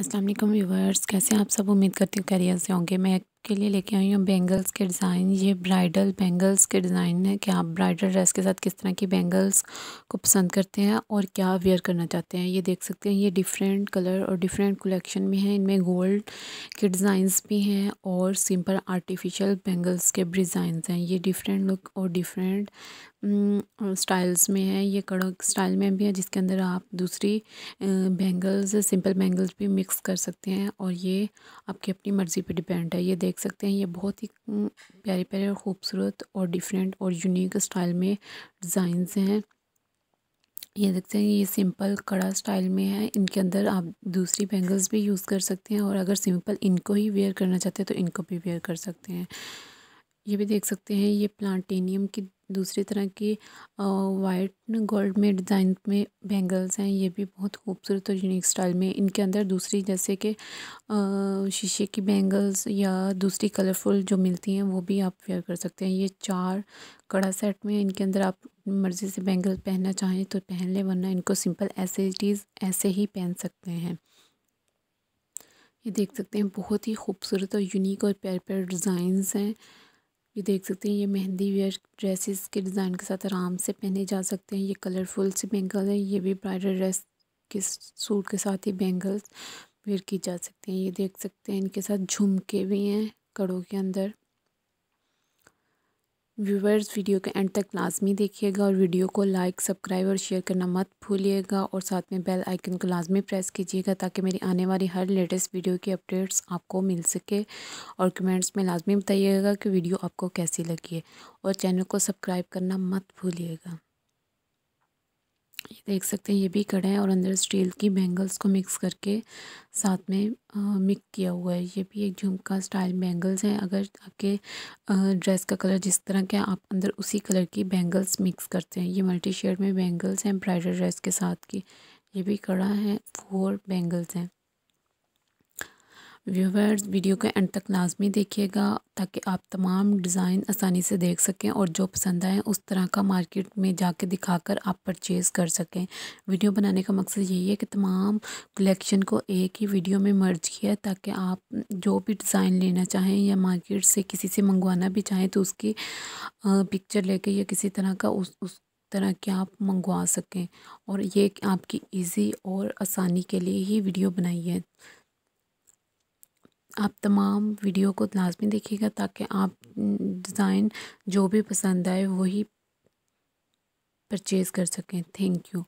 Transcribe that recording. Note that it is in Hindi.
अस्सलाम वालेकुम व्यूवर्स कैसे आप सब उम्मीद करती हूँ कैरियर से होंगे मैं आपके लिए लेके आई हूँ बैंगल्स के डिज़ाइन ये ब्राइडल बैंगल्स के डिज़ाइन है कि आप ब्राइडल ड्रेस के साथ किस तरह की बैंगल्स को पसंद करते हैं और क्या वेयर करना चाहते हैं ये देख सकते हैं ये डिफरेंट कलर और डिफरेंट कलेक्शन में है इनमें गोल्ड के डिज़ाइंस भी हैं और सिंपल आर्टिफिशियल बैंगल्स के डिज़ाइंस हैं ये डिफरेंट लुक और डिफरेंट स्टाइल्स में है ये कड़क स्टाइल में भी है जिसके अंदर आप दूसरी बैंगल्स सिंपल बैंगल्स भी मिक्स कर सकते हैं और ये आपकी अपनी मर्ज़ी पे डिपेंड है ये देख सकते हैं ये बहुत ही प्यारे प्यारे और ख़ूबसूरत और डिफरेंट और यूनिक स्टाइल में डिज़ाइंस हैं ये देखते हैं ये सिंपल कड़ा स्टाइल में है इनके अंदर आप दूसरी बैंगल्स भी यूज़ कर सकते हैं और अगर सिंपल इनको ही वेयर करना चाहते हैं तो इनको भी वेयर कर सकते हैं ये भी देख सकते हैं ये प्लांटेनियम की दूसरी तरह की वाइट गोल्ड में डिज़ाइन में बैंगल्स हैं ये भी बहुत खूबसूरत और यूनिक स्टाइल में इनके अंदर दूसरी जैसे कि शीशे की बैंगल्स या दूसरी कलरफुल जो मिलती हैं वो भी आप वेयर कर सकते हैं ये चार कड़ा सेट में इनके अंदर आप मर्ज़ी से बैंगल पहनना चाहें तो पहन लें वरना इनको सिंपल ऐसे इटीज़ ऐसे ही पहन सकते हैं ये देख सकते हैं बहुत ही खूबसूरत और यूनिक और प्यारे प्यारे डिज़ाइंस हैं ये देख सकते हैं ये मेहंदी वेयर ड्रेसेस के डिज़ाइन के साथ आराम से पहने जा सकते हैं ये कलरफुल से बैंगल है ये भी ब्राइडल ड्रेस के सूट के साथ ही बैंगल्स वेयर की जा सकते हैं ये देख सकते हैं इनके साथ झुमके भी हैं कड़ों के अंदर व्यूवर्स वीडियो के एंड तक लाजमी देखिएगा और वीडियो को लाइक सब्सक्राइब और शेयर करना मत भूलिएगा और साथ में बेल आइकन को लाजमी प्रेस कीजिएगा ताकि मेरी आने वाली हर लेटेस्ट वीडियो की अपडेट्स आपको मिल सके और कमेंट्स में लाजमी बताइएगा कि वीडियो आपको कैसी लगी है और चैनल को सब्सक्राइब करना मत भूलिएगा देख सकते हैं ये भी कड़ा है और अंदर स्टील की बैंगल्स को मिक्स करके साथ में मिक्स किया हुआ है ये भी एक झुमका स्टाइल बैंगल्स हैं अगर आपके ड्रेस का कलर जिस तरह के आप अंदर उसी कलर की बैंगल्स मिक्स करते हैं ये मल्टी शेड में बैंगल्स हैं ब्राइडल ड्रेस के साथ की ये भी कड़ा है फोर बैंगल्स हैं व्यूवर्स वीडियो को एंड तक लाजमी देखिएगा ताकि आप तमाम डिज़ाइन आसानी से देख सकें और जो पसंद आए उस तरह का मार्केट में जाके दिखाकर आप परचेज़ कर सकें वीडियो बनाने का मकसद यही है कि तमाम कलेक्शन को एक ही वीडियो में मर्ज किया ताकि आप जो भी डिज़ाइन लेना चाहें या मार्केट से किसी से मंगवाना भी चाहें तो उसकी पिक्चर लेके या किसी तरह का उस उस तरह के आप मंगवा सकें और ये आपकी इजी और आसानी के लिए ही वीडियो बनाई है आप तमाम वीडियो को लाजमी देखिएगा ताकि आप डिज़ाइन जो भी पसंद आए वही परचेज़ कर सकें थैंक यू